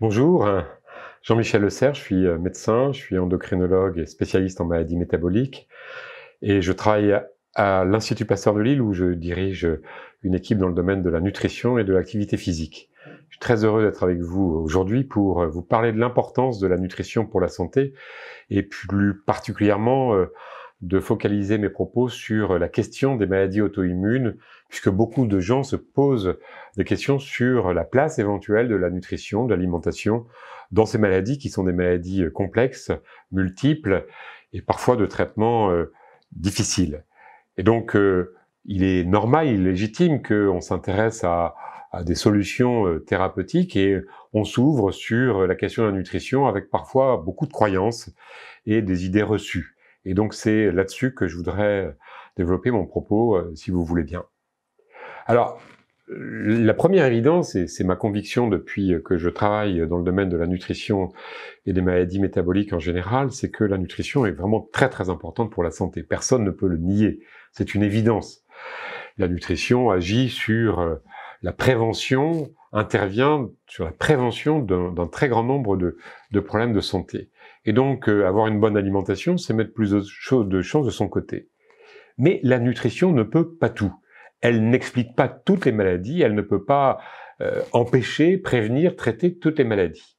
Bonjour, Jean-Michel Le je suis euh, médecin, je suis endocrinologue et spécialiste en maladies métaboliques et je travaille à l'Institut Pasteur de Lille où je dirige une équipe dans le domaine de la nutrition et de l'activité physique. Je suis très heureux d'être avec vous aujourd'hui pour euh, vous parler de l'importance de la nutrition pour la santé et plus particulièrement euh, de focaliser mes propos sur la question des maladies auto-immunes, puisque beaucoup de gens se posent des questions sur la place éventuelle de la nutrition, de l'alimentation dans ces maladies qui sont des maladies euh, complexes, multiples et parfois de traitements difficile. difficiles. Et donc, il est normal, il est légitime qu'on s'intéresse à à des solutions euh, thérapeutiques et on s'ouvre sur la question de la nutrition avec parfois beaucoup de croyances et des idées reçues. Et donc c'est là-dessus que je voudrais euh, développer mon propos, euh, si vous voulez bien. Alors, la première évidence, et c'est ma conviction depuis que je travaille dans le domaine de la nutrition et des maladies métaboliques en général, c'est que la nutrition est vraiment très très importante pour la santé. Personne ne peut le nier. C'est une évidence. La nutrition agit sur la prévention intervient sur la prévention d'un très grand nombre de, problèmes de santé. Et donc, euh, avoir une bonne alimentation, c'est mettre plus de, choses de son côté. Mais la nutrition ne peut pas tout. Elle n'explique pas toutes les maladies, elle ne peut pas euh, empêcher, prévenir, traiter toutes les maladies.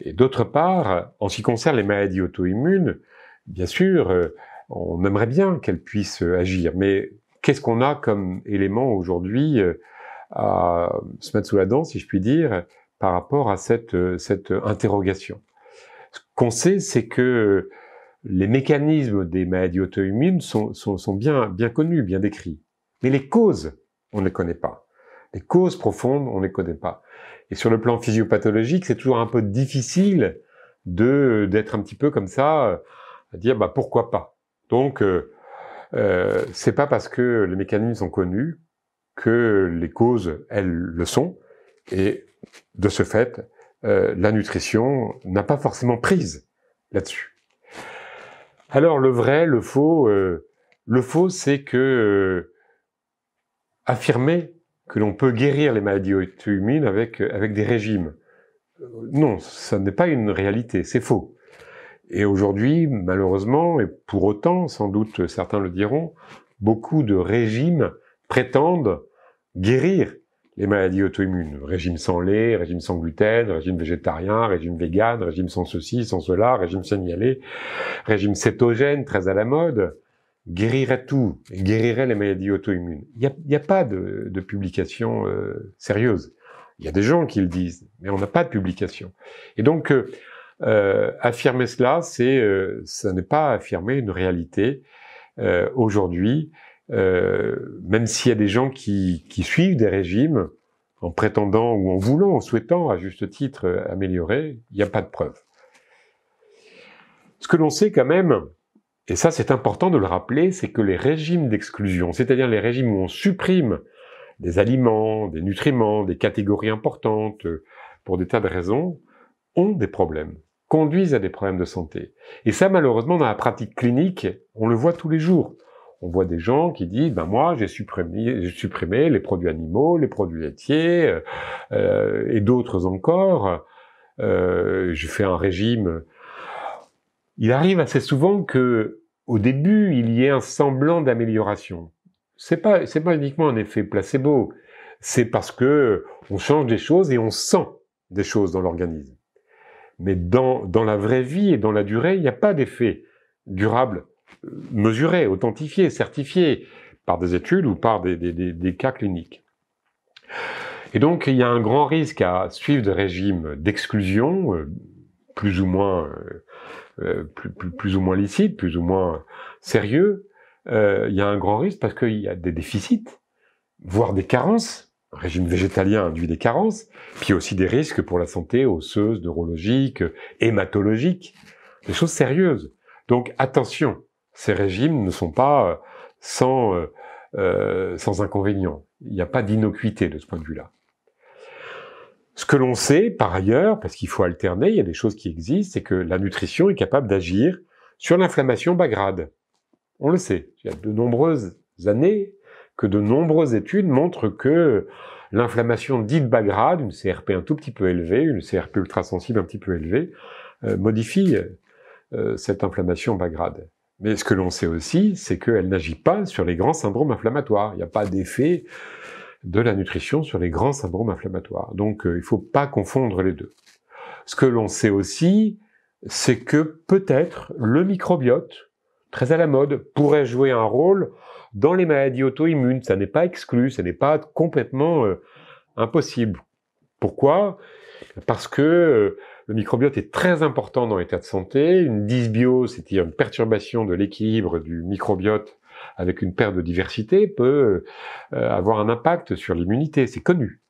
Et d'autre part, en ce qui concerne les maladies auto-immunes, bien sûr, euh, on aimerait bien qu'elles puissent agir, mais qu'est-ce qu'on a comme élément aujourd'hui à se mettre sous la dent, si je puis dire, par rapport à cette, cette interrogation. Ce qu'on sait, c'est que les mécanismes des maladies auto-immunes sont, sont, sont, bien, bien connus, bien décrits. Mais les causes, on ne les connaît pas. Les causes profondes, on ne les connaît pas. Et sur le plan physiopathologique, c'est toujours un peu difficile de d'être un petit peu comme ça, à dire bah pourquoi pas. Donc euh, euh, c'est pas parce que les mécanismes sont connus que les causes, elles le sont, et de ce fait, euh, la nutrition n'a pas forcément prise là-dessus. Alors le vrai, le faux, euh, le faux, c'est que euh, affirmer que l'on peut guérir les maladies auto-immunes avec, avec des régimes, non, ça n'est pas une réalité, c'est faux. Et aujourd'hui, malheureusement, et pour autant, sans doute certains le diront, beaucoup de régimes prétendent guérir les maladies auto-immunes. Régime sans lait, régime sans gluten, régime végétarien, régime vegan, régime sans ceci, sans cela, régime aller, régime cétogène, très à la mode, guérirait tout, guérirait les maladies auto-immunes. Il n'y a, pas de, publication euh, sérieuse. Il y a des gens qui le disent, mais on n'a pas de publication. Et donc, euh, euh, affirmer cela, c'est, ça n'est pas affirmer une réalité. Aujourd'hui, euh, même s'il y a des gens qui, suivent des régimes en prétendant ou en voulant, en souhaitant à juste titre euh, améliorer, il n'y a pas de preuve. Ce que l'on sait quand même, et ça c'est important de le rappeler, c'est que les régimes d'exclusion, c'est-à-dire les régimes où on supprime des aliments, des nutriments, des catégories importantes, euh, pour des tas de raisons, ont des problèmes, conduisent à des problèmes de santé. Et ça malheureusement dans la pratique clinique, on le voit tous les jours on voit des gens qui disent ben moi j'ai supprimé, supprimé les produits animaux, les produits laitiers euh, euh, et d'autres encore. Euh, je fais un régime. Il arrive assez souvent que au début il y ait un semblant d'amélioration. C'est pas c'est pas uniquement un effet placebo. C'est parce que on change des choses et on sent des choses dans l'organisme. Mais dans, dans la vraie vie et dans la durée, il n'y a pas d'effet durable mesuré, authentifié, certifié par des études ou par des, cas cliniques. Et donc, il y a un grand risque à suivre des régimes d'exclusion, euh, plus ou moins, euh, euh, plus, ou moins licites, plus ou moins sérieux. il y a un grand risque parce qu'il y a des déficits, voire des carences. Un régime végétalien induit des carences, puis aussi des risques pour la santé osseuse, neurologique, hématologique, des choses sérieuses. Donc, attention. Ces régimes ne sont pas euh, euh, euh, sans, inconvénients. Il n'y a pas d'innocuité de ce point de vue-là. Ce que l'on sait, par ailleurs, parce qu'il faut alterner, il y a des choses qui existent, c'est que la nutrition est capable d'agir sur l'inflammation bas grade. On le sait. Il y a de nombreuses années que de nombreuses études montrent que l'inflammation dite bas grade, une CRP un tout petit peu élevée, une CRP ultra-sensible un petit peu élevée, modifie cette inflammation bas grade. Mais ce que l'on sait aussi, c'est qu'elle n'agit pas sur les grands syndromes inflammatoires. Il n'y a pas d'effet de la nutrition sur les grands syndromes inflammatoires. Donc euh, il ne faut pas confondre les deux. Ce que l'on sait aussi, c'est que peut-être le microbiote, très à la mode, pourrait jouer un rôle dans les maladies auto-immunes. Ça n'est pas exclu, ça n'est pas complètement euh, impossible. Pourquoi Parce que euh, le microbiote est très important dans l'état de santé. Une dysbiose, c'est-à-dire une perturbation de l'équilibre du microbiote avec une perte de diversité, peut euh, avoir un impact sur l'immunité. C'est connu,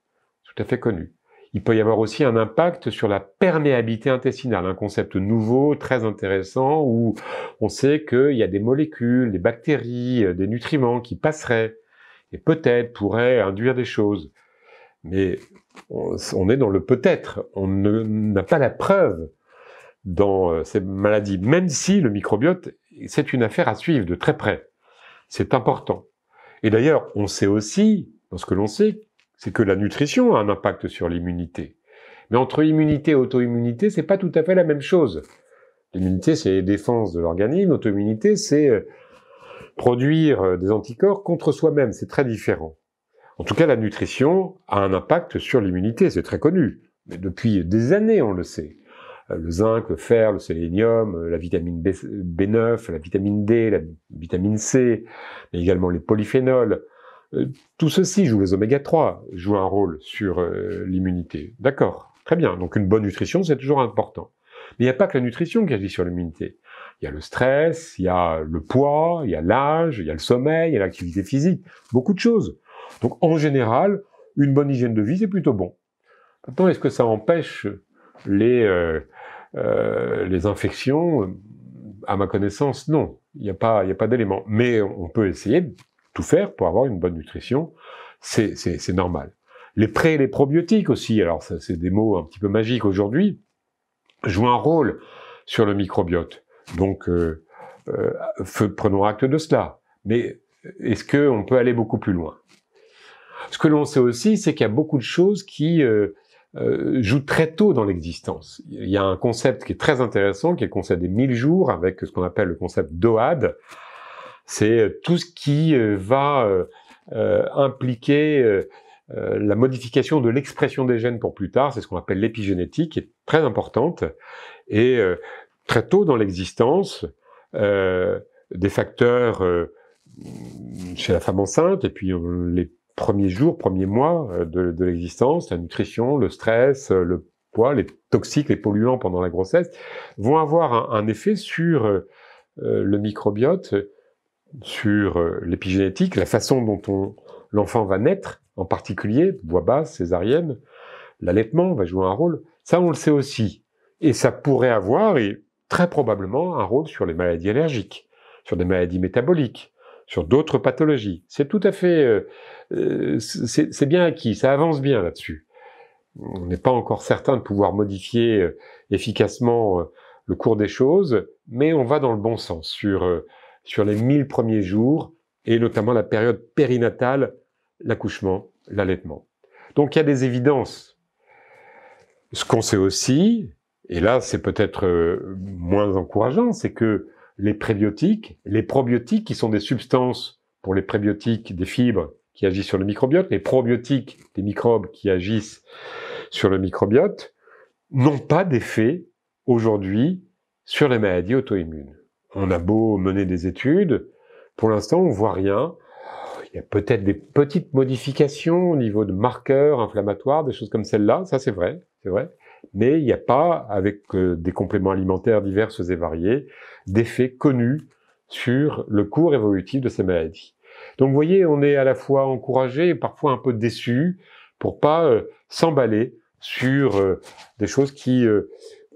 tout à fait connu. Il peut y avoir aussi un impact sur la perméabilité intestinale, un concept nouveau, très intéressant, où on sait qu'il y a des molécules, des bactéries, euh, des nutriments qui passeraient et peut-être pourraient induire des choses. Mais on, est dans le peut-être, on n'a pas la preuve dans euh, ces maladies, même si le microbiote, c'est une affaire à suivre de très près. C'est important. Et d'ailleurs, on sait aussi, dans ce que l'on sait, c'est que la nutrition a un impact sur l'immunité. Mais entre immunité et auto-immunité, c'est pas tout à fait la même chose. L'immunité, c'est les défenses de l'organisme. L'auto-immunité, c'est euh, produire euh, des anticorps contre soi-même. C'est très différent. En tout cas, la nutrition a un impact sur l'immunité, c'est très connu. depuis des années, on le sait. Euh, le zinc, le fer, le sélénium, euh, la vitamine B9, la vitamine D, la vitamine C, mais également les polyphénols. Euh, tout ceci joue les oméga 3, joue un rôle sur l'immunité. D'accord, très bien. Donc une bonne nutrition, c'est toujours important. Mais il n'y a pas que la nutrition qui agit sur l'immunité. Il y a le stress, il y a le poids, il y a l'âge, il y a le sommeil, il y a l'activité physique, beaucoup de choses. Donc en général, une bonne hygiène de vie, c'est plutôt bon. Maintenant, est-ce que ça empêche les, euh, euh, infections À ma connaissance, non. Il n'y a pas, d'élément. Mais on peut essayer de tout faire pour avoir une bonne nutrition. C'est normal. Les pré et les probiotiques aussi, alors c'est des mots un petit peu magiques aujourd'hui, jouent un rôle sur le microbiote. Donc, euh, prenons acte de cela. Mais est-ce qu'on peut aller beaucoup plus loin ce que l'on sait aussi, c'est qu'il y a beaucoup de choses qui euh, euh, jouent très tôt dans l'existence. Il y a un concept qui est très intéressant, qui est le concept des 1000 jours, avec ce qu'on appelle le concept d'OAD. C'est euh, tout ce qui euh, va euh, impliquer la modification de l'expression des gènes pour plus tard. C'est ce qu'on appelle l'épigénétique, qui est très importante. Et très tôt dans l'existence, des facteurs chez la femme enceinte et puis les premiers jours, premiers mois euh, de, l'existence, la nutrition, le stress, euh, le poids, les toxiques, les polluants pendant la grossesse, vont avoir un, effet sur euh, le microbiote, sur l'épigénétique, la façon dont l'enfant va naître, en particulier, voix basse, césarienne, l'allaitement va jouer un rôle. Ça, on le sait aussi. Et ça pourrait avoir, et très probablement, un rôle sur les maladies allergiques, sur des maladies métaboliques, sur d'autres pathologies. C'est tout à fait, euh, euh, c'est bien acquis, ça avance bien là-dessus. On n'est pas encore certain de pouvoir modifier euh, efficacement le cours des choses, mais on va dans le bon sens sur, sur les 1000 premiers jours et notamment la période périnatale, l'accouchement, l'allaitement. Donc il y a des évidences. Ce qu'on sait aussi, et là c'est peut-être moins encourageant, c'est que les prébiotiques, les probiotiques qui sont des substances pour les prébiotiques des fibres qui agissent sur le microbiote, les probiotiques des microbes qui agissent sur le microbiote, n'ont pas d'effet aujourd'hui sur les maladies auto-immunes. On a beau mener des études, pour l'instant on voit rien. Il y a peut-être des petites modifications au niveau de marqueurs inflammatoires, des choses comme celle-là, ça c'est vrai, c'est vrai mais il n'y a pas, avec euh, des compléments alimentaires divers et variés, d'effets connus sur le cours évolutif de ces maladies. Donc vous voyez, on est à la fois encouragé et parfois un peu déçu pour pas euh, s'emballer sur euh, des choses qui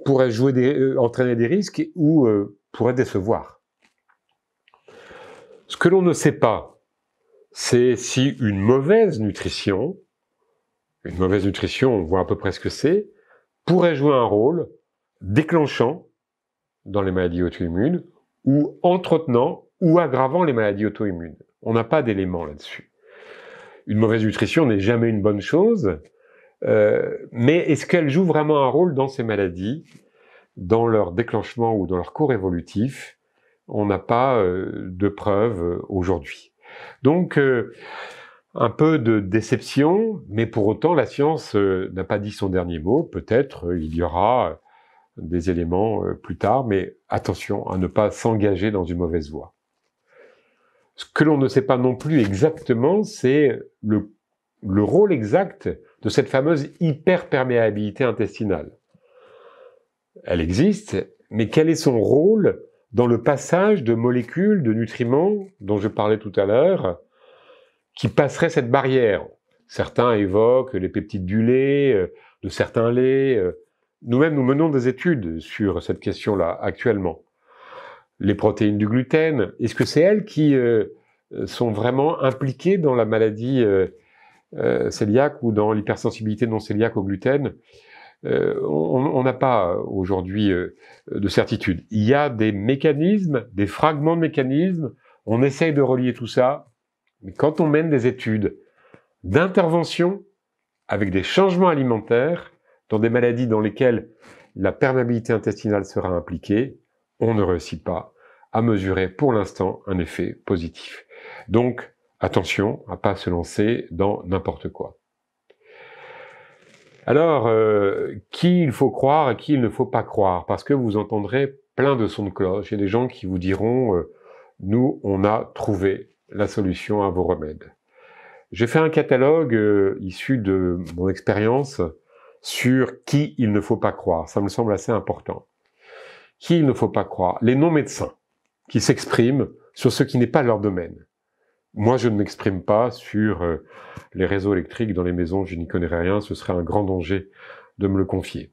pourraient jouer des, entraîner des risques ou pourraient décevoir. Ce que l'on ne sait pas, c'est si une mauvaise nutrition, une mauvaise nutrition, on voit à peu près ce que c'est, pourrait jouer un rôle déclenchant dans les maladies auto-immunes ou entretenant ou aggravant les maladies auto-immunes. On n'a pas d'éléments là-dessus. Une mauvaise nutrition n'est jamais une bonne chose, euh, mais est-ce qu'elle joue vraiment un rôle dans ces maladies, dans leur déclenchement ou dans leur cours évolutif On n'a pas euh, de preuves euh, aujourd'hui. Donc, un peu de déception, mais pour autant, la science euh, n'a pas dit son dernier mot. Peut-être euh, il y aura euh, des éléments plus tard, mais attention à ne pas s'engager dans une mauvaise voie. Ce que l'on ne sait pas non plus exactement, c'est le, le, rôle exact de cette fameuse hyperperméabilité intestinale. Elle existe, mais quel est son rôle dans le passage de molécules, de nutriments dont je parlais tout à l'heure, qui passerait cette barrière. Certains évoquent les peptides du lait, euh, de certains laits. Euh. Nous-mêmes, nous menons des études sur cette question-là actuellement. Les protéines du gluten, est-ce que c'est elles qui euh, sont vraiment impliquées dans la maladie cœliaque ou dans l'hypersensibilité non cœliaque au gluten on n'a pas aujourd'hui de certitude. Il y a des mécanismes, des fragments de mécanismes, on essaye de relier tout ça, mais quand on mène des études d'intervention avec des changements alimentaires dans des maladies dans lesquelles la perméabilité intestinale sera impliquée, on ne réussit pas à mesurer pour l'instant un effet positif. Donc, attention à ne pas se lancer dans n'importe quoi. Alors, euh, qui il faut croire et qui il ne faut pas croire Parce que vous entendrez plein de sons de cloche et des gens qui vous diront euh, nous, on a trouvé la solution à vos remèdes. J'ai fait un catalogue euh, issu de mon expérience sur qui il ne faut pas croire. Ça me semble assez important. Qui il ne faut pas croire Les non-médecins qui s'expriment sur ce qui n'est pas leur domaine. Moi, je ne m'exprime pas sur euh, les réseaux électriques dans les maisons, je n'y connais rien, ce serait un grand danger de me le confier.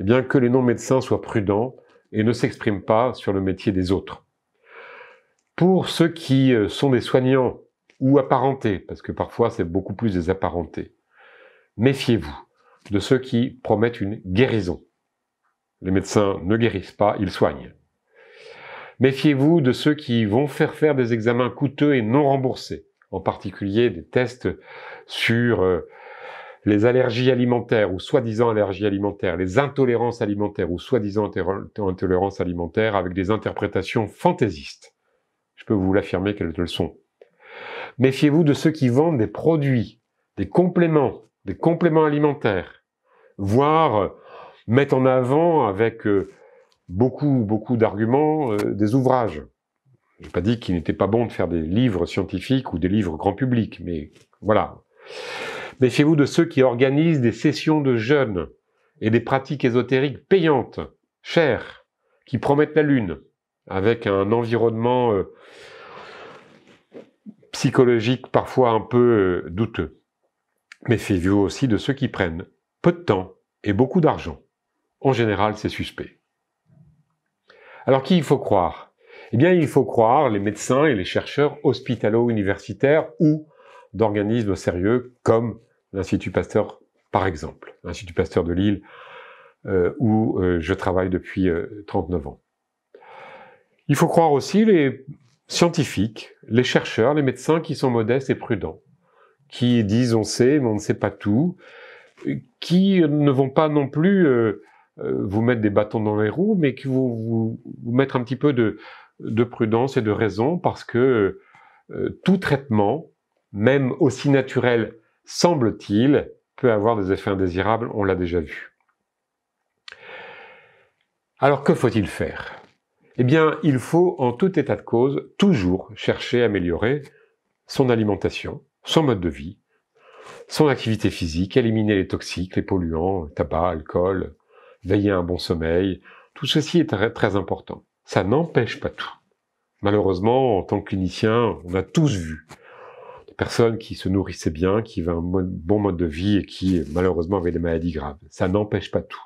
Eh bien, que les non-médecins soient prudents et ne s'expriment pas sur le métier des autres. Pour ceux qui euh, sont des soignants ou apparentés, parce que parfois c'est beaucoup plus des apparentés, méfiez-vous de ceux qui promettent une guérison. Les médecins ne guérissent pas, ils soignent. Méfiez-vous de ceux qui vont faire faire des examens coûteux et non remboursés, en particulier des tests sur euh, les allergies alimentaires ou soi-disant allergies alimentaires, les intolérances alimentaires ou soi-disant intolérances alimentaires avec des interprétations fantaisistes. Je peux vous l'affirmer qu'elles le sont. Méfiez-vous de ceux qui vendent des produits, des compléments, des compléments alimentaires, voire euh, mettent en avant avec euh, beaucoup, beaucoup d'arguments euh, des ouvrages. Je n'ai pas dit qu'il n'était pas bon de faire des livres scientifiques ou des livres grand public, mais voilà. Méfiez-vous de ceux qui organisent des sessions de jeûne et des pratiques ésotériques payantes, chères, qui promettent la lune avec un environnement euh, psychologique parfois un peu euh, douteux. Mais fait vous aussi de ceux qui prennent peu de temps et beaucoup d'argent. En général, c'est suspect. Alors qui il faut croire Eh bien, il faut croire les médecins et les chercheurs hospitalo-universitaires ou d'organismes sérieux comme l'Institut Pasteur, par exemple, l'Institut Pasteur de Lille, euh, où je travaille depuis 39 ans. Il faut croire aussi les scientifiques, les chercheurs, les médecins qui sont modestes et prudents, qui disent on sait mais on ne sait pas tout, qui ne vont pas non plus euh, euh, vous mettre des bâtons dans les roues, mais qui vont vous, mettre un petit peu de, prudence et de raison parce que euh, tout traitement, même aussi naturel semble-t-il, peut avoir des effets indésirables, on l'a déjà vu. Alors que faut-il faire eh bien, il faut, en tout état de cause, toujours chercher à améliorer son alimentation, son mode de vie, son activité physique, éliminer les toxiques, les polluants, tabac, alcool, veiller à un bon sommeil. Tout ceci est très, très important. Ça n'empêche pas tout. Malheureusement, en tant que clinicien, on a tous vu des personnes qui se nourrissaient bien, qui avaient un bon mode de vie et qui, malheureusement, avaient des maladies graves. Ça n'empêche pas tout.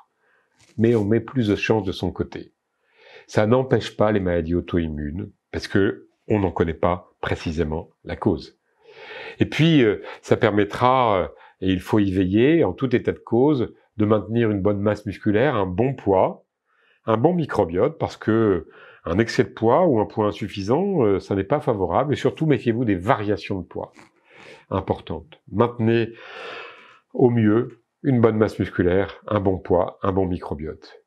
Mais on met plus de chance de son côté. Ça n'empêche pas les maladies auto-immunes parce que on n'en connaît pas précisément la cause. Et puis, euh, ça permettra, euh, et il faut y veiller, en tout état de cause, de maintenir une bonne masse musculaire, un bon poids, un bon microbiote, parce que un excès de poids ou un poids insuffisant, euh, ça n'est pas favorable. Et surtout, méfiez-vous des variations de poids importantes. Maintenez au mieux une bonne masse musculaire, un bon poids, un bon microbiote.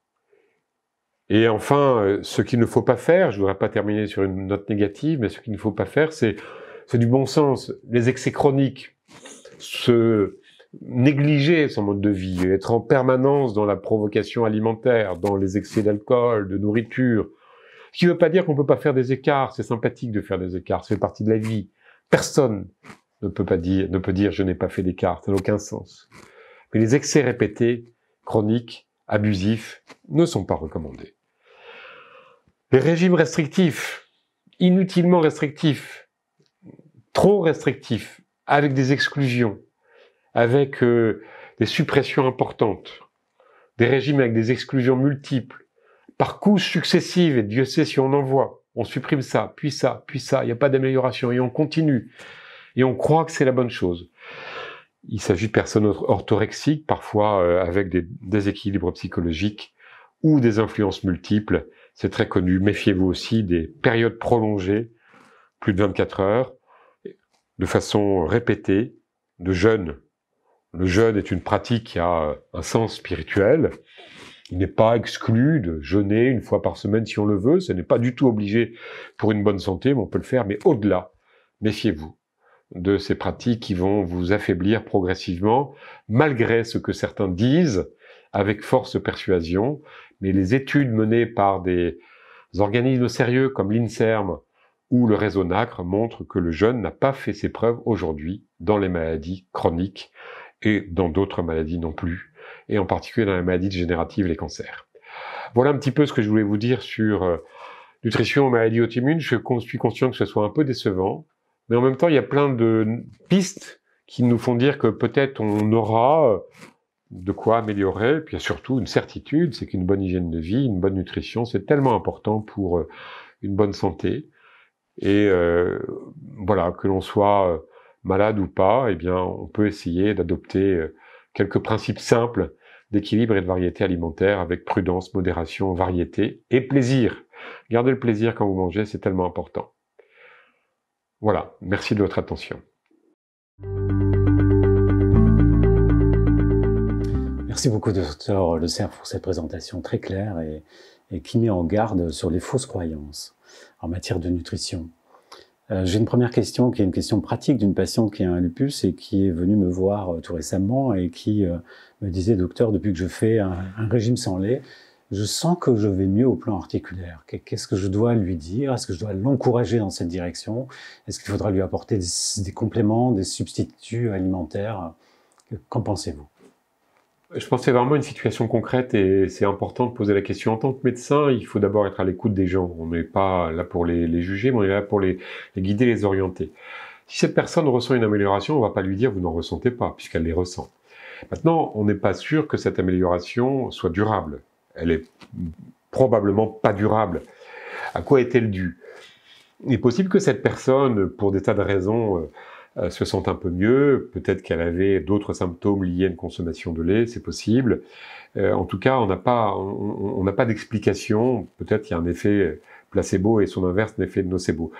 Et enfin, euh, ce qu'il ne faut pas faire, je ne voudrais pas terminer sur une note négative, mais ce qu'il ne faut pas faire, c'est du bon sens. Les excès chroniques, se négliger son mode de vie, être en permanence dans la provocation alimentaire, dans les excès d'alcool, de nourriture. Ce qui ne veut pas dire qu'on ne peut pas faire des écarts. C'est sympathique de faire des écarts. C'est partie de la vie. Personne ne peut pas dire, ne peut dire je n'ai pas fait d'écart. Ça n'a aucun sens. Mais les excès répétés, chroniques, abusifs, ne sont pas recommandés. Les régimes restrictifs, inutilement restrictifs, trop restrictifs, avec des exclusions, avec euh, des suppressions importantes, des régimes avec des exclusions multiples, par coups successives, et Dieu sait si on en voit, on supprime ça, puis ça, puis ça, il n'y a pas d'amélioration, et on continue, et on croit que c'est la bonne chose. Il s'agit de personnes orthorexiques, parfois euh, avec des déséquilibres psychologiques ou des influences multiples, c'est très connu. Méfiez-vous aussi des périodes prolongées, plus de 24 heures, de façon répétée, de jeûne. Le jeûne est une pratique qui a euh, un sens spirituel. Il n'est pas exclu de jeûner une fois par semaine si on le veut. Ce n'est pas du tout obligé pour une bonne santé, mais on peut le faire. Mais au-delà, méfiez-vous de ces pratiques qui vont vous affaiblir progressivement, malgré ce que certains disent avec force persuasion, mais les études menées par des organismes sérieux comme l'INSERM ou le réseau NACRE montrent que le jeûne n'a pas fait ses preuves aujourd'hui dans les maladies chroniques et dans d'autres maladies non plus, et en particulier dans les maladies dégénératives, les cancers. Voilà un petit peu ce que je voulais vous dire sur euh, nutrition aux maladies auto-immunes. Je suis conscient que ce soit un peu décevant, mais en même temps, il y a plein de pistes qui nous font dire que peut-être on aura euh, de quoi améliorer. puis il y a surtout une certitude, c'est qu'une bonne hygiène de vie, une bonne nutrition, c'est tellement important pour euh, une bonne santé. Et euh, voilà, que l'on soit euh, malade ou pas, eh bien, on peut essayer d'adopter quelques principes simples d'équilibre et de variété alimentaire avec prudence, modération, variété et plaisir. Gardez le plaisir quand vous mangez, c'est tellement important. Voilà, merci de votre attention. Merci beaucoup, docteur Le Cerf, pour cette présentation très claire et, qui met en garde sur les fausses croyances en matière de nutrition. Euh, j'ai une première question qui est une question pratique d'une patiente qui a un lupus et qui est venue me voir euh, tout récemment et qui euh, me disait, docteur, depuis que je fais un, régime sans lait, je sens que je vais mieux au plan articulaire. Qu'est-ce que je dois lui dire Est-ce que je dois l'encourager dans cette direction Est-ce qu'il faudra lui apporter des compléments, des substituts alimentaires Qu'en pensez-vous je pense que c'est vraiment une situation concrète et c'est important de poser la question. En tant que médecin, il faut d'abord être à l'écoute des gens. On n'est pas là pour les, juger, mais on est là pour les, les, guider, les orienter. Si cette personne ressent une amélioration, on ne va pas lui dire vous n'en ressentez pas, puisqu'elle les ressent. Maintenant, on n'est pas sûr que cette amélioration soit durable. Elle est probablement pas durable. À quoi est-elle due Il est possible que cette personne, pour des tas de raisons, euh, euh, se sent un peu mieux. Peut-être qu'elle avait d'autres symptômes liés à une consommation de lait, c'est possible. Euh, en tout cas, on n'a pas, on, n'a pas d'explication. Peut-être qu'il y a un effet placebo et son inverse, un effet nocebo.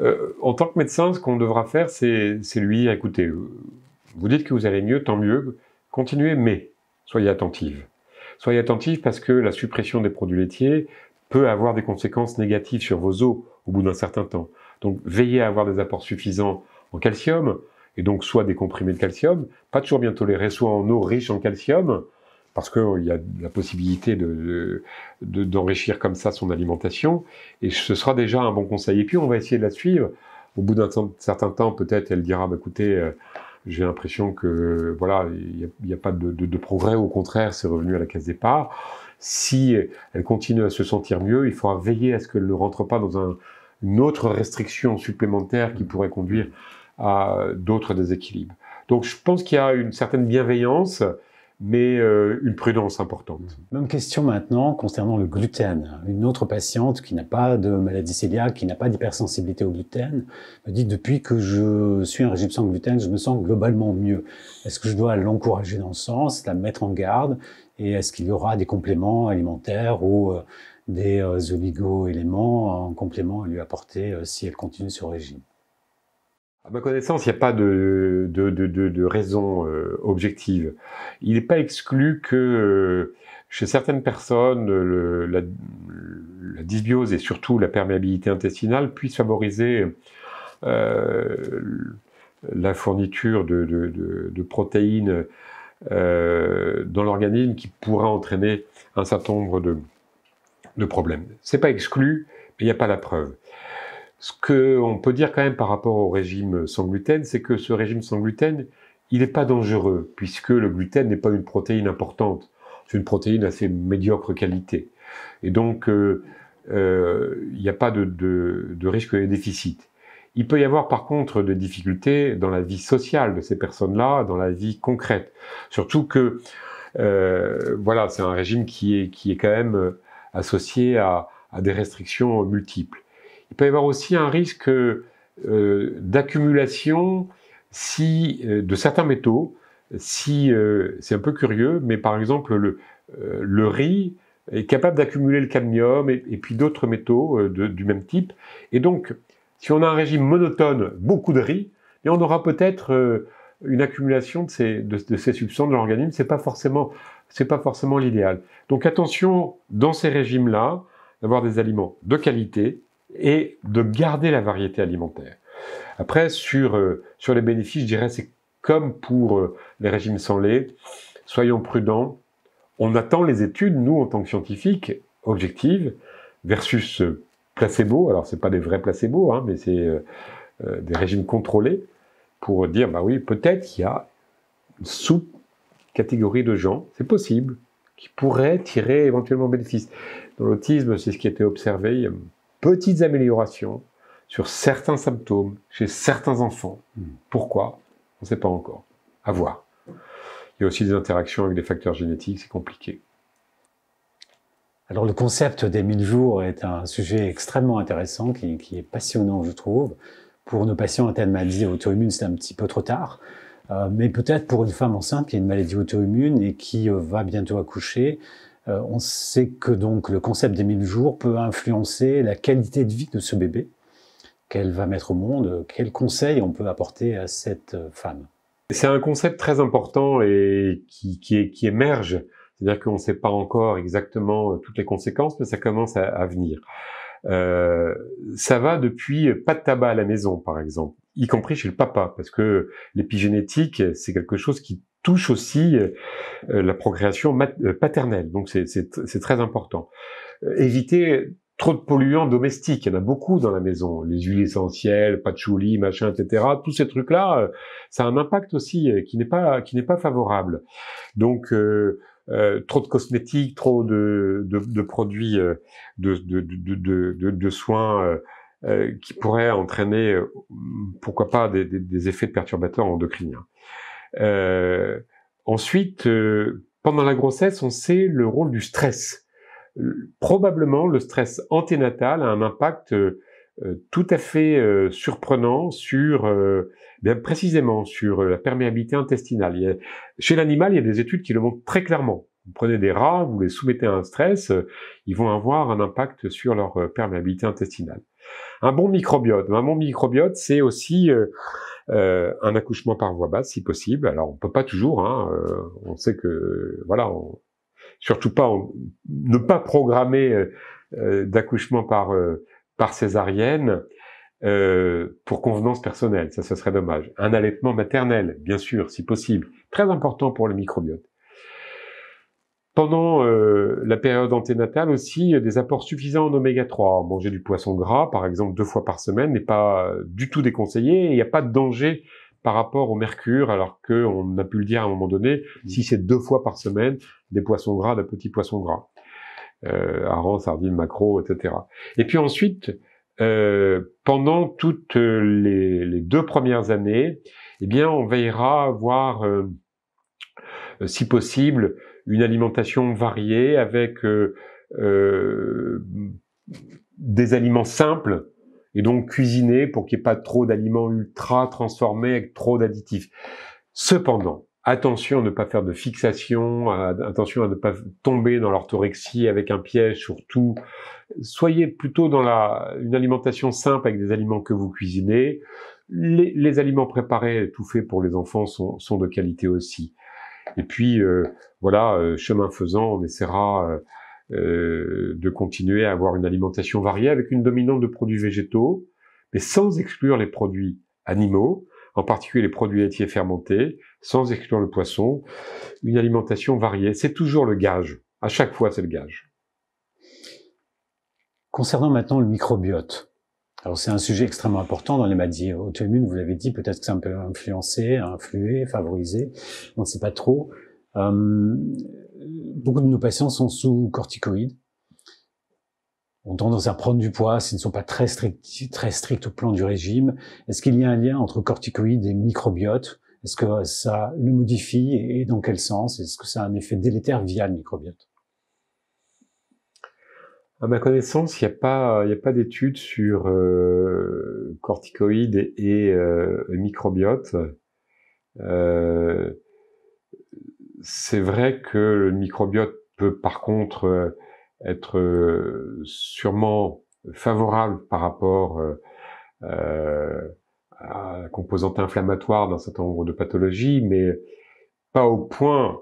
Euh, en tant que médecin, ce qu'on devra faire, c'est lui dire, écoutez, vous dites que vous allez mieux, tant mieux, continuez, mais soyez attentive. Soyez attentive parce que la suppression des produits laitiers peut avoir des conséquences négatives sur vos os au bout d'un certain temps. Donc veillez à avoir des apports suffisants en calcium, et donc soit des comprimés de calcium, pas toujours bien tolérés, soit en eau riche en calcium, parce qu'il y a la possibilité de, d'enrichir comme ça son alimentation, et ce sera déjà un bon conseil. Et puis on va essayer de la suivre. Au bout d'un certain temps, peut-être elle dira, bah, écoutez, euh, j'ai l'impression que voilà, il n'y a, pas de, progrès, au contraire, c'est revenu à la case départ. Si elle continue à se sentir mieux, il faudra veiller à ce qu'elle ne rentre pas dans une autre restriction supplémentaire qui pourrait conduire à d'autres déséquilibres. Donc je pense qu'il y a une certaine bienveillance, mais euh, une prudence importante. Même question maintenant concernant le gluten. Une autre patiente qui n'a pas de maladie cœliaque, qui n'a pas d'hypersensibilité au gluten, me dit depuis que je suis un régime sans gluten, je me sens globalement mieux. Est-ce que je dois l'encourager dans ce sens, la mettre en garde Et est-ce qu'il y aura des compléments alimentaires ou euh, des euh, oligo-éléments en complément à lui apporter si elle continue ce régime à ma connaissance, il n'y a pas de, raison euh, objective. Il n'est pas exclu que euh, chez certaines personnes, la, dysbiose et surtout la perméabilité intestinale puissent favoriser euh, la fourniture de, protéines dans l'organisme qui pourra entraîner un certain nombre de, problèmes. Ce n'est pas exclu, mais il n'y a pas la preuve. Ce qu'on peut dire quand même par rapport au régime sans gluten, c'est que ce régime sans gluten, il n'est pas dangereux, puisque le gluten n'est pas une protéine importante. C'est une protéine assez médiocre qualité. Et donc, euh, euh, il n'y a pas de, risque de déficit. Il peut y avoir par contre des difficultés dans la vie sociale de ces personnes-là, dans la vie concrète. Surtout que, euh, voilà, c'est un régime qui est, quand même associé à des restrictions multiples il peut y avoir aussi un risque euh, d'accumulation si, euh, de certains métaux. Si euh, c'est un peu curieux, mais par exemple le, riz est capable d'accumuler le cadmium et, puis d'autres métaux du même type. Et donc, si on a un régime monotone, beaucoup de riz, eh on aura peut-être une accumulation de ces, de ces substances dans l'organisme. C'est pas forcément pas forcément l'idéal. Donc attention dans ces régimes là d'avoir des aliments de qualité, et de garder la variété alimentaire. Après, sur, euh, les bénéfices, je dirais c'est comme pour euh, les régimes sans lait, soyons prudents, on attend les études, nous en tant que scientifiques, objectives, versus euh, placebo, alors ce n'est pas des vrais placebos, hein, mais c'est des régimes contrôlés, pour dire, bah oui, peut-être qu'il y a une sous-catégorie de gens, c'est possible, qui pourraient tirer éventuellement bénéfice. Dans l'autisme, c'est ce qui a été observé petites améliorations sur certains symptômes chez certains enfants. Hmm. Pourquoi On ne sait pas encore. À voir. Il y a aussi des interactions avec des facteurs génétiques, c'est compliqué. Alors le concept des 1000 jours est un sujet extrêmement intéressant qui, est passionnant, je trouve. Pour nos patients atteints de maladies auto-immunes, c'est un petit peu trop tard. Euh, mais peut-être pour une femme enceinte qui a une maladie auto-immune et qui euh, va bientôt accoucher, euh, on sait que donc le concept des mille jours peut influencer la qualité de vie de ce bébé qu'elle va mettre au monde. Quels conseils on peut apporter à cette euh, femme C'est un concept très important et qui, émerge. C'est-à-dire qu'on ne sait pas encore exactement euh, toutes les conséquences, mais ça commence à, venir. ça va depuis pas de tabac à la maison, par exemple, y compris chez le papa, parce que l'épigénétique, c'est quelque chose qui touche aussi euh, euh, la procréation euh, paternelle. Donc c'est très important. Éviter trop de polluants domestiques. Il y en a beaucoup dans la maison. Les huiles essentielles, patchouli, machin, etc. Tous ces trucs-là, ça a un impact aussi qui n'est pas favorable. Donc trop de cosmétiques, trop de, produits, de, soins qui pourraient entraîner, pourquoi pas, des, des, des effets perturbateurs endocriniens. Euh, ensuite, euh, pendant la grossesse, on sait le rôle du stress. Euh, probablement, le stress anténatal a un impact tout à fait surprenant sur, bien précisément, sur la perméabilité intestinale. chez l'animal, il y a des études qui le montrent très clairement. Vous prenez des rats, vous les soumettez à un stress, ils vont avoir un impact sur leur perméabilité intestinale. Un bon microbiote, ben, un bon microbiote, c'est aussi euh, un accouchement par voie basse si possible. Alors on peut pas toujours, hein, euh, on sait que voilà, surtout pas ne pas programmer euh, d'accouchement par par césarienne pour convenance personnelle, ça ce serait dommage. Un allaitement maternel, bien sûr, si possible, très important pour le microbiote. Pendant euh, la période anténatale aussi, des apports suffisants en oméga 3. Manger du poisson gras, par exemple, deux fois par semaine n'est pas euh, du tout déconseillé. Il n'y a pas de danger par rapport au mercure, alors qu'on a pu le dire à un moment donné, mmh. si c'est deux fois par semaine, des poissons gras, des petits poissons gras. Euh, sardine sardines, etc. Et puis ensuite, euh, pendant toutes les, deux premières années, et eh bien, on veillera à voir, si possible, une alimentation variée avec euh, euh, des aliments simples et donc cuisinés pour qu'il n'y ait pas trop d'aliments ultra transformés avec trop d'additifs. Cependant, attention à ne pas faire de fixation, attention à ne pas tomber dans l'orthorexie avec un piège surtout. Soyez plutôt dans une alimentation simple avec des aliments que vous cuisinez. Les, aliments préparés, tout faits pour les enfants, sont de qualité aussi. Et puis, euh, voilà, euh, chemin faisant, on essaiera euh, de continuer à avoir une alimentation variée avec une dominante de produits végétaux, mais sans exclure les produits animaux, en particulier les produits laitiers fermentés, sans exclure le poisson, une alimentation variée. C'est toujours le gage. À chaque fois, c'est le gage. Concernant maintenant le microbiote, alors c'est un sujet extrêmement important dans les maladies auto-immunes. Vous l'avez dit, peut-être que ça peut influencer, influer, favoriser. On ne sait pas trop. Euh, beaucoup de nos patients sont sous corticoïdes. on tendance à prendre du poids s'ils ne sont pas très stricts, très stricts au plan du régime. Est-ce qu'il y a un lien entre corticoïdes et microbiote Est-ce que ça le modifie et dans quel sens Est-ce que ça a un effet délétère via le microbiote à ma connaissance, il n'y a pas, il pas d'études sur euh, corticoïdes et, euh, microbiote. Euh, c'est vrai que le microbiote peut par contre être sûrement favorable par rapport à la composante inflammatoire d'un certain nombre de pathologies, mais pas au point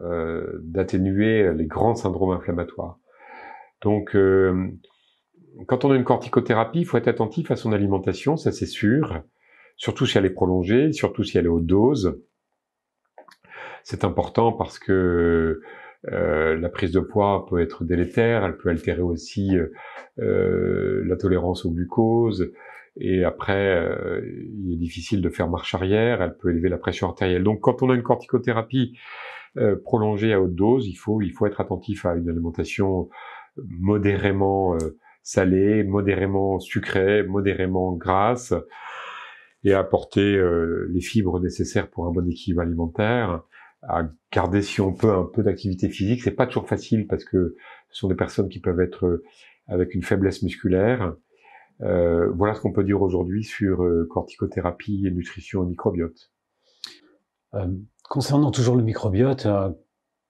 d'atténuer les grands syndromes inflammatoires. Donc, euh, quand on a une corticothérapie, il faut être attentif à son alimentation, ça c'est sûr, surtout si elle est prolongée, surtout si elle est haute dose. C'est important parce que euh, la prise de poids peut être délétère, elle peut altérer aussi euh, la tolérance au glucose, et après, il est difficile de faire marche arrière, elle peut élever la pression artérielle. Donc quand on a une corticothérapie prolongée à haute dose, il faut, il faut être attentif à une alimentation modérément euh, salé, modérément sucré, modérément grasse, et apporter euh, les fibres nécessaires pour un bon équilibre alimentaire à garder si on peut un peu d'activité physique. C'est pas toujours facile parce que ce sont des personnes qui peuvent être euh, avec une faiblesse musculaire. voilà ce qu'on peut dire aujourd'hui sur corticothérapie et nutrition et microbiote. Euh, concernant toujours le microbiote,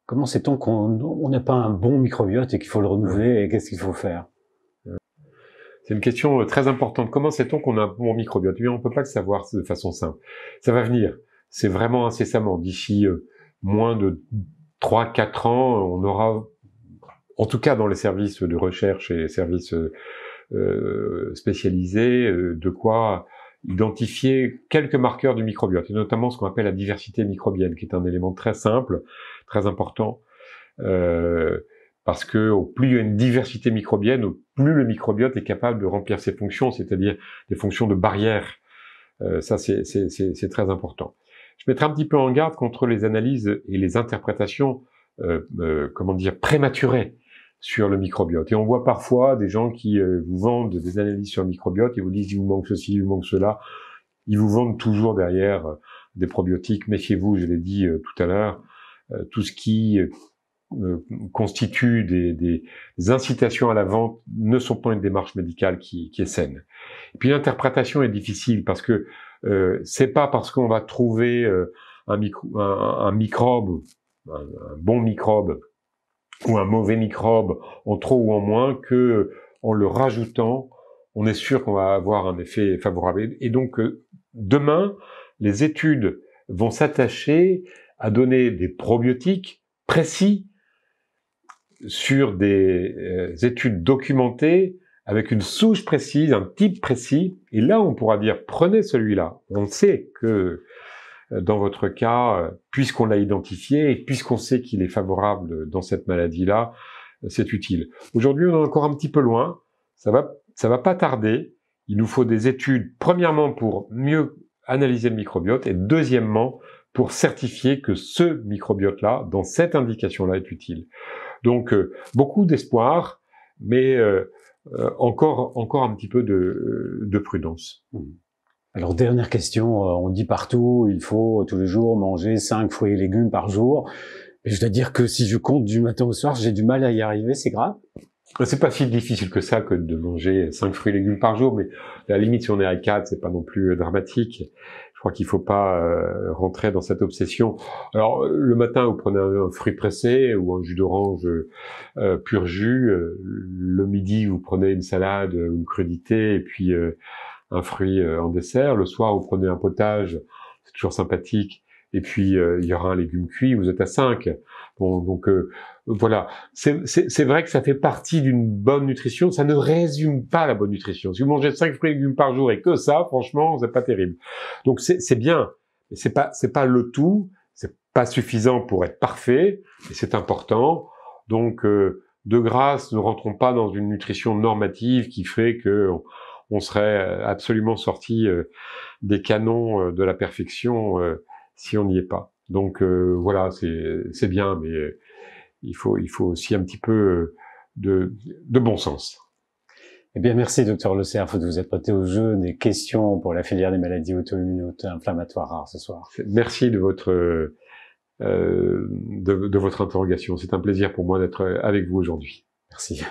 Comment sait-on qu'on n'a pas un bon microbiote et qu'il faut le renouveler et qu'est-ce qu'il faut faire c'est une question euh, très importante. Comment sait-on qu'on a un bon microbiote On ne peut pas le savoir de façon simple. Ça va venir. C'est vraiment incessamment. D'ici euh, moins de 3-4 ans, on aura, en tout cas dans les services de recherche et les services euh, spécialisés, de quoi identifier quelques marqueurs du microbiote, et notamment ce qu'on appelle la diversité microbienne, qui est un élément très simple, très important, euh, parce que au plus il y a une diversité microbienne, au plus le microbiote est capable de remplir ses fonctions, c'est-à-dire des fonctions de barrière. Euh, ça, c'est très important. Je mettrai un petit peu en garde contre les analyses et les interprétations, euh, euh comment dire, prématurées sur le microbiote. Et on voit parfois des gens qui euh, vous vendent des analyses sur le microbiote, et vous disent il vous manque ceci, il vous manque cela. Ils vous vendent toujours derrière euh, des probiotiques. Méfiez-vous, je l'ai dit euh, tout à l'heure, tout ce qui constitue des, incitations à la vente ne sont pas une démarche médicale qui, est saine. Et puis l'interprétation est difficile parce que c'est pas parce qu'on va trouver un, microbe, un bon microbe, ou un mauvais microbe en trop ou en moins que en le rajoutant, on est sûr qu'on va avoir un effet favorable. Et donc euh, demain, les études vont s'attacher à donner des probiotiques précis sur des euh, études documentées avec une souche précise, un type précis, et là on pourra dire prenez celui-là. On sait que euh, dans votre cas, euh, puisqu'on l'a identifié et puisqu'on sait qu'il est favorable dans cette maladie-là, euh, c'est utile. Aujourd'hui, on est encore un petit peu loin. Ça va, ça va pas tarder. Il nous faut des études, premièrement pour mieux analyser le microbiote et deuxièmement pour certifier que ce microbiote-là, dans cette indication-là, est utile. Donc, beaucoup d'espoir, mais encore, encore un petit peu de, de prudence. Alors dernière question, euh, on dit partout, il faut tous les jours manger cinq fruits et légumes par jour. mais je dois dire que si je compte du matin au soir, j'ai du mal à y arriver, c'est grave. C'est pas si difficile que ça que de manger cinq fruits et légumes par jour, mais à la limite si on est à 4, c'est pas non plus euh, dramatique. Je crois qu'il faut pas euh, rentrer dans cette obsession. Alors le matin, vous prenez un, fruit pressé ou un jus d'orange pur jus. Le midi, vous prenez une salade, ou une crudité, et puis un fruit euh, en dessert. Le soir, vous prenez un potage, c'est toujours sympathique. Et puis, euh, il y aura un légume cuit, vous êtes à 5. Bon, donc, euh, voilà. C'est vrai que ça fait partie d'une bonne nutrition. Ça ne résume pas la bonne nutrition. Si vous mangez cinq fruits et légumes par jour et que ça, franchement, c'est pas terrible. Donc, c'est bien. Mais c'est pas, c'est pas le tout. C'est pas suffisant pour être parfait. Et c'est important. Donc, de grâce, ne rentrons pas dans une nutrition normative qui fait que on serait euh, absolument sorti euh, des canons euh, de la perfection si on n'y est pas. Donc voilà, c'est bien, mais il faut, aussi un petit peu de, bon sens. Eh bien, merci, docteur Le Cerf, de vous être prêté au jeu des questions pour la filière des maladies auto-immunes inflammatoires rares ce soir. Merci de votre, de votre interrogation. C'est un plaisir pour moi d'être avec vous aujourd'hui. Merci.